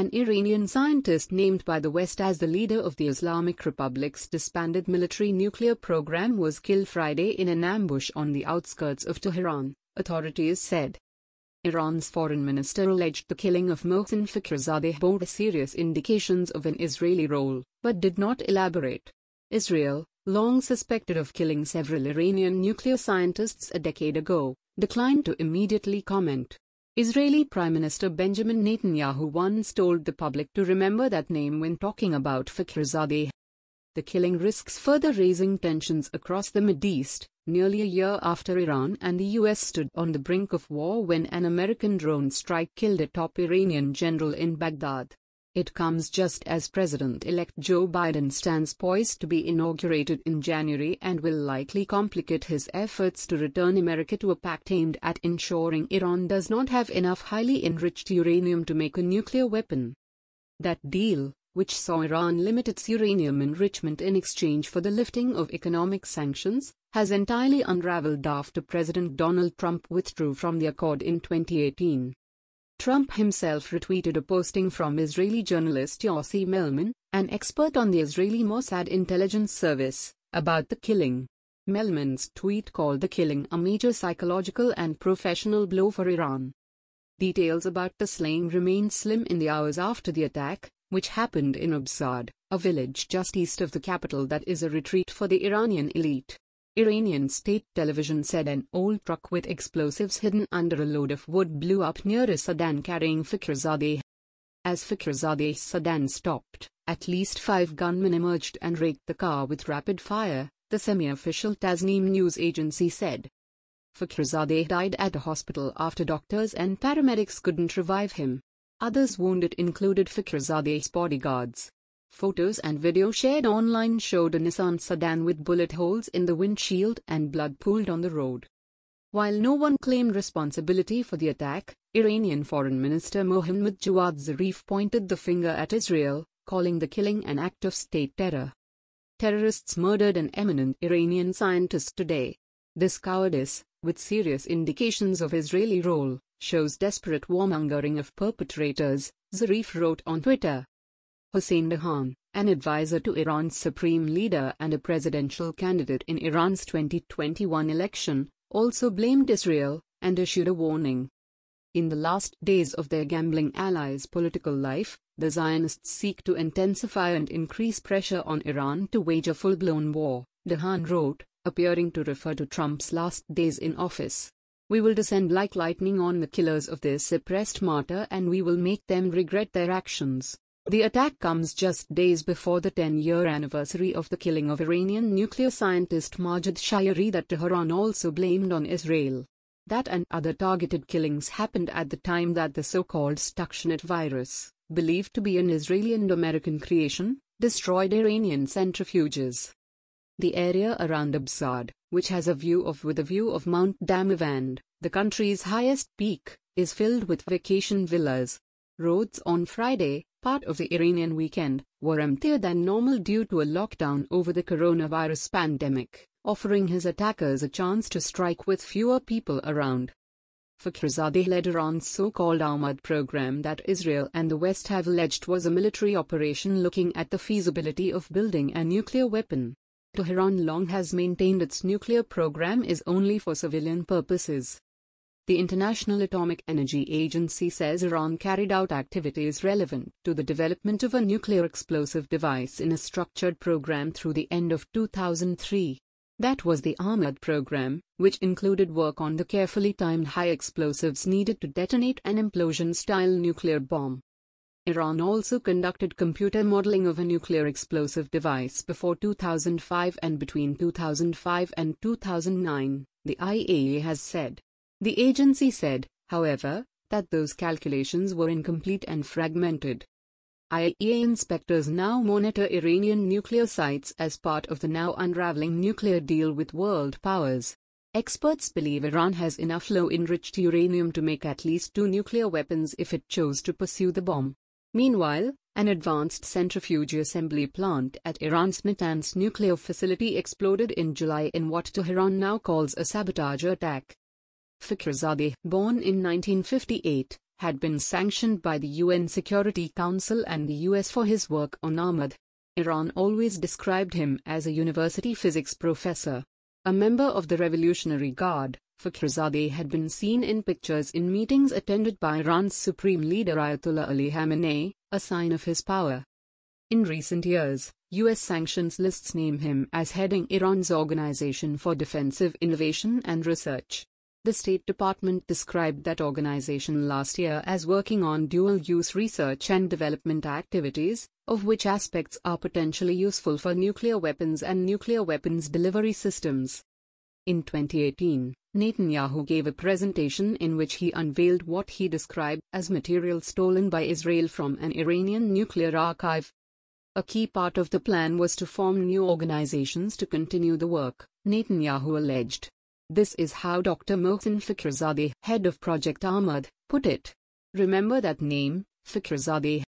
an Iranian scientist named by the West as the leader of the Islamic Republic's disbanded military nuclear program was killed Friday in an ambush on the outskirts of Tehran, authorities said. Iran's foreign minister alleged the killing of Mohsen Fakhrizadeh bore serious indications of an Israeli role, but did not elaborate. Israel, long suspected of killing several Iranian nuclear scientists a decade ago, declined to immediately comment. Israeli Prime Minister Benjamin Netanyahu once told the public to remember that name when talking about Fakhrizadeh. The killing risks further raising tensions across the Mideast, nearly a year after Iran and the US stood on the brink of war when an American drone strike killed a top Iranian general in Baghdad. It comes just as President-elect Joe Biden stands poised to be inaugurated in January and will likely complicate his efforts to return America to a pact aimed at ensuring Iran does not have enough highly enriched uranium to make a nuclear weapon. That deal, which saw Iran limit its uranium enrichment in exchange for the lifting of economic sanctions, has entirely unraveled after President Donald Trump withdrew from the accord in 2018. Trump himself retweeted a posting from Israeli journalist Yossi Melman, an expert on the Israeli Mossad intelligence service, about the killing. Melman's tweet called the killing a major psychological and professional blow for Iran. Details about the slaying remained slim in the hours after the attack, which happened in Absad, a village just east of the capital that is a retreat for the Iranian elite. Iranian state television said an old truck with explosives hidden under a load of wood blew up near a sedan carrying Fikirzadeh. As Fikirzadeh's sedan stopped, at least five gunmen emerged and raked the car with rapid fire, the semi-official Tasnim news agency said. Fakhrizadeh died at a hospital after doctors and paramedics couldn't revive him. Others wounded included Fakhrizadeh's bodyguards. Photos and video shared online showed a Nissan sedan with bullet holes in the windshield and blood pooled on the road. While no one claimed responsibility for the attack, Iranian Foreign Minister Mohammad Jawad Zarif pointed the finger at Israel, calling the killing an act of state terror. Terrorists murdered an eminent Iranian scientist today. This cowardice, with serious indications of Israeli role, shows desperate warmongering of perpetrators, Zarif wrote on Twitter. Hossein Dehan, an advisor to Iran's supreme leader and a presidential candidate in Iran's 2021 election, also blamed Israel and issued a warning. In the last days of their gambling allies' political life, the Zionists seek to intensify and increase pressure on Iran to wage a full-blown war, Dehan wrote, appearing to refer to Trump's last days in office. We will descend like lightning on the killers of this oppressed martyr and we will make them regret their actions. The attack comes just days before the 10-year anniversary of the killing of Iranian nuclear scientist Majid Shayari that Tehran also blamed on Israel. That and other targeted killings happened at the time that the so-called Stuxnet virus, believed to be an Israeli and American creation, destroyed Iranian centrifuges. The area around Absard, which has a view of with a view of Mount Damavand, the country's highest peak, is filled with vacation villas. Roads on Friday, part of the Iranian weekend, were emptier than normal due to a lockdown over the coronavirus pandemic, offering his attackers a chance to strike with fewer people around. Fakhrizadeh led Iran's so-called Ahmad program that Israel and the West have alleged was a military operation looking at the feasibility of building a nuclear weapon. Tehran long has maintained its nuclear program is only for civilian purposes the International Atomic Energy Agency says Iran carried out activities relevant to the development of a nuclear explosive device in a structured program through the end of 2003. That was the Ahmad program, which included work on the carefully timed high explosives needed to detonate an implosion style nuclear bomb. Iran also conducted computer modeling of a nuclear explosive device before 2005 and between 2005 and 2009, the IAEA has said. The agency said, however, that those calculations were incomplete and fragmented. IAEA inspectors now monitor Iranian nuclear sites as part of the now unraveling nuclear deal with world powers. Experts believe Iran has enough low-enriched uranium to make at least two nuclear weapons if it chose to pursue the bomb. Meanwhile, an advanced centrifuge assembly plant at Iran's Natanz nuclear facility exploded in July in what Tehran now calls a sabotage attack. Fakhrizadeh, born in 1958, had been sanctioned by the UN Security Council and the US for his work on Ahmad. Iran always described him as a university physics professor. A member of the Revolutionary Guard, Fakhrizadeh had been seen in pictures in meetings attended by Iran's supreme leader Ayatollah Ali Khamenei, a sign of his power. In recent years, U.S. sanctions lists name him as heading Iran's Organization for Defensive Innovation and Research. The State Department described that organization last year as working on dual use research and development activities, of which aspects are potentially useful for nuclear weapons and nuclear weapons delivery systems. In 2018, Netanyahu gave a presentation in which he unveiled what he described as material stolen by Israel from an Iranian nuclear archive. A key part of the plan was to form new organizations to continue the work, Netanyahu alleged. This is how Dr. Mohsen Fakhrizadeh, head of Project Ahmad, put it. Remember that name, Fakhrizadeh.